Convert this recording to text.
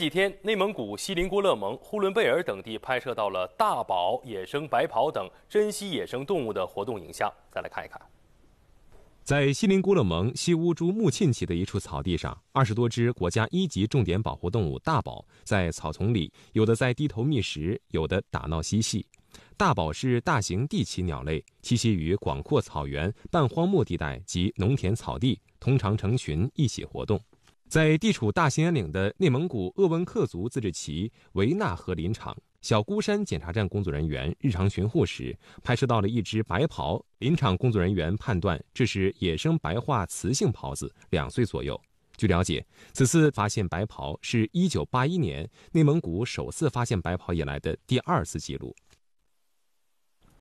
几天，内蒙古锡林郭勒盟、呼伦贝尔等地拍摄到了大鸨、野生白袍等珍稀野生动物的活动影像。再来看一看，在锡林郭勒盟西乌珠穆沁旗的一处草地上，二十多只国家一级重点保护动物大鸨在草丛里，有的在低头觅食，有的打闹嬉戏。大鸨是大型地栖鸟类，栖息于广阔草原、半荒漠地带及农田草地，通常成群一起活动。在地处大兴安岭的内蒙古鄂温克族自治旗维纳河林场小孤山检查站，工作人员日常巡护时拍摄到了一只白狍。林场工作人员判断，这是野生白化雌性狍子，两岁左右。据了解，此次发现白狍是一九八一年内蒙古首次发现白狍以来的第二次记录。